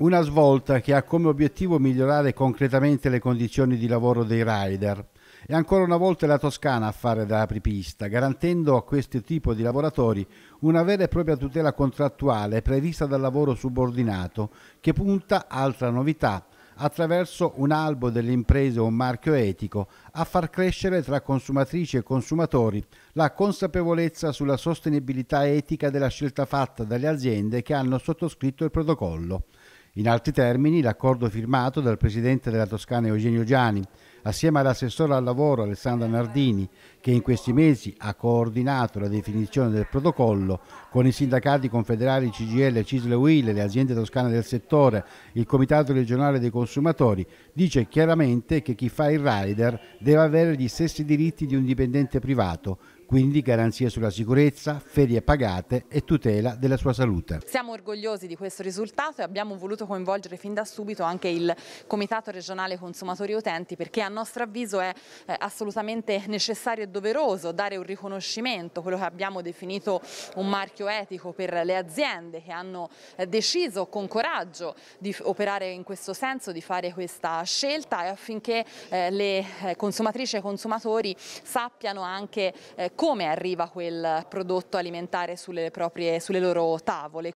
Una svolta che ha come obiettivo migliorare concretamente le condizioni di lavoro dei rider. E ancora una volta è la Toscana a fare da apripista, garantendo a questo tipo di lavoratori una vera e propria tutela contrattuale prevista dal lavoro subordinato, che punta, altra novità, attraverso un albo delle imprese o un marchio etico, a far crescere tra consumatrici e consumatori la consapevolezza sulla sostenibilità etica della scelta fatta dalle aziende che hanno sottoscritto il protocollo. In altri termini, l'accordo firmato dal presidente della Toscana Eugenio Giani assieme all'assessore al lavoro Alessandra Nardini, che in questi mesi ha coordinato la definizione del protocollo con i sindacati confederali CGL, Cisle Will, le aziende toscane del settore, il Comitato regionale dei consumatori, dice chiaramente che chi fa il rider deve avere gli stessi diritti di un dipendente privato, quindi garanzie sulla sicurezza, ferie pagate e tutela della sua salute. Siamo orgogliosi di questo risultato e abbiamo voluto coinvolgere fin da subito anche il Comitato regionale consumatori e utenti perché a nostro avviso è eh, assolutamente necessario e doveroso dare un riconoscimento, quello che abbiamo definito un marchio etico per le aziende che hanno eh, deciso con coraggio di operare in questo senso, di fare questa scelta affinché eh, le eh, consumatrici e i consumatori sappiano anche eh, come arriva quel prodotto alimentare sulle, proprie, sulle loro tavole.